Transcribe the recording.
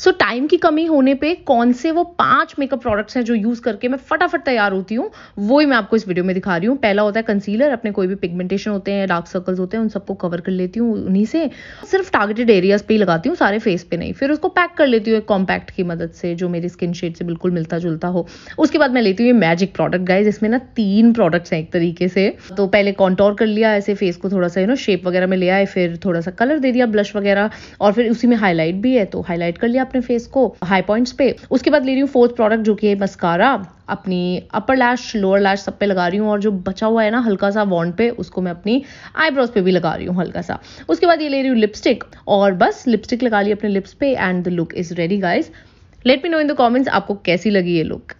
सो so, time की कमी होने पे कौन से वो पांच मेकअप प्रोडक्ट्स हैं जो यूज़ करके मैं फटाफट तैयार होती हूँ वो ही मैं आपको इस वीडियो में दिखा रही हूँ पहला होता है कंसीलर अपने कोई भी पिगमेंटेशन होते हैं डार्क सर्कल्स होते हैं उन सबको कवर कर लेती हूँ उन्हीं से सिर्फ टारगेटेड एरियाज पे ही लगाती हूँ सारे फेस पे नहीं फिर उसको पैक कर लेती हूँ एक कॉम्पैक्ट की मदद से जो मेरी स्किन शेड से बिल्कुल मिलता जुलता हो उसके बाद मैं लेती हूँ ये मैजिक प्रोडक्ट गाइज इसमें ना तीन प्रोडक्ट्स हैं एक तरीके से तो पहले कॉन्टोर कर लिया ऐसे फेस को थोड़ा सा यू नो शेप वगैरह में ले आए फिर थोड़ा सा कलर दे दिया ब्लश वगैरह और फिर उसी में हाईलाइट भी है तो हाईलाइट कर लिया अपने फेस को हाई पॉइंट्स पे उसके बाद ले रही हूँ फोर्थ प्रोडक्ट जो कि है मस्कारा अपनी अपर लैश लोअर लैश सब पे लगा रही हूँ और जो बचा हुआ है ना हल्का सा वॉन्ड पे उसको मैं अपनी आईब्रोज पे भी लगा रही हूँ हल्का सा उसके बाद ये ले रही हूँ लिपस्टिक और बस लिपस्टिक लगा ली अपने लिप्स पे and the look is ready guys let me know in the comments आपको कैसी लगी ये लुक